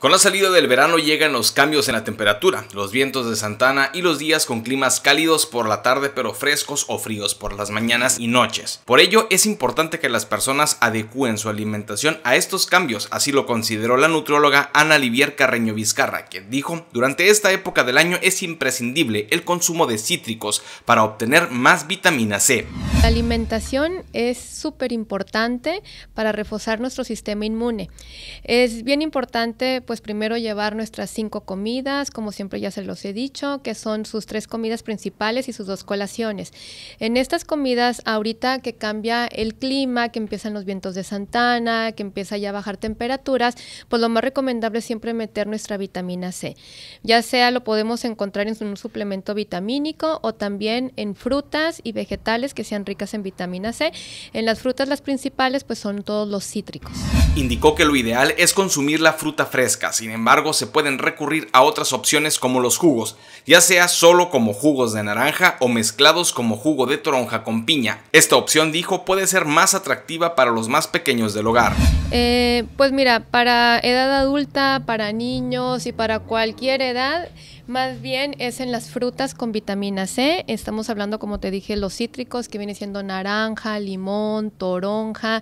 Con la salida del verano llegan los cambios en la temperatura, los vientos de Santana y los días con climas cálidos por la tarde pero frescos o fríos por las mañanas y noches. Por ello es importante que las personas adecúen su alimentación a estos cambios, así lo consideró la nutrióloga Ana Livier Carreño Vizcarra, quien dijo, durante esta época del año es imprescindible el consumo de cítricos para obtener más vitamina C. La alimentación es súper importante para reforzar nuestro sistema inmune. Es bien importante pues primero llevar nuestras cinco comidas, como siempre ya se los he dicho, que son sus tres comidas principales y sus dos colaciones. En estas comidas, ahorita que cambia el clima, que empiezan los vientos de Santana, que empieza ya a bajar temperaturas, pues lo más recomendable es siempre meter nuestra vitamina C. Ya sea lo podemos encontrar en un suplemento vitamínico o también en frutas y vegetales que sean ricas en vitamina C. En las frutas las principales pues son todos los cítricos indicó que lo ideal es consumir la fruta fresca, sin embargo se pueden recurrir a otras opciones como los jugos, ya sea solo como jugos de naranja o mezclados como jugo de toronja con piña. Esta opción, dijo, puede ser más atractiva para los más pequeños del hogar. Eh, pues mira, para edad adulta, para niños y para cualquier edad, más bien es en las frutas con vitamina C. Estamos hablando, como te dije, los cítricos, que viene siendo naranja, limón, toronja.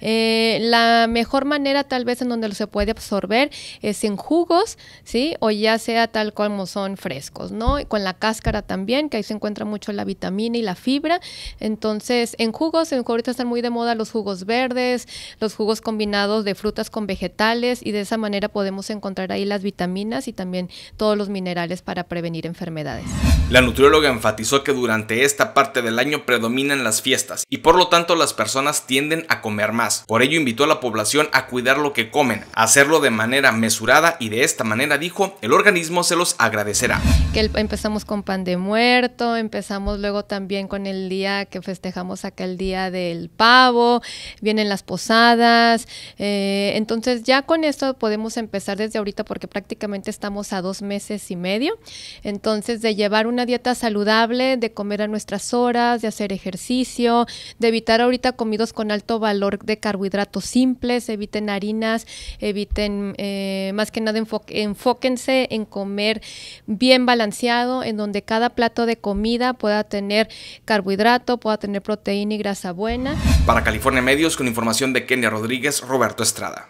Eh, la mejor mejor manera tal vez en donde se puede absorber es en jugos, ¿sí? O ya sea tal como son frescos, ¿no? con la cáscara también, que ahí se encuentra mucho la vitamina y la fibra. Entonces, en jugos, ahorita están muy de moda los jugos verdes, los jugos combinados de frutas con vegetales y de esa manera podemos encontrar ahí las vitaminas y también todos los minerales para prevenir enfermedades. La nutrióloga enfatizó que durante esta parte del año predominan las fiestas y por lo tanto las personas tienden a comer más. Por ello invitó a la población a cuidar lo que comen, hacerlo de manera mesurada y de esta manera, dijo, el organismo se los agradecerá. Que empezamos con pan de muerto, empezamos luego también con el día que festejamos acá el día del pavo, vienen las posadas, eh, entonces ya con esto podemos empezar desde ahorita porque prácticamente estamos a dos meses y medio, entonces de llevar una dieta saludable, de comer a nuestras horas, de hacer ejercicio, de evitar ahorita comidos con alto valor de carbohidratos simples, eviten harinas, eviten eh, más que nada enfóquense en comer bien balanceado, en donde cada plato de comida pueda tener carbohidrato, pueda tener proteína y grasa buena. Para California Medios, con información de Kenia Rodríguez, Roberto Estrada.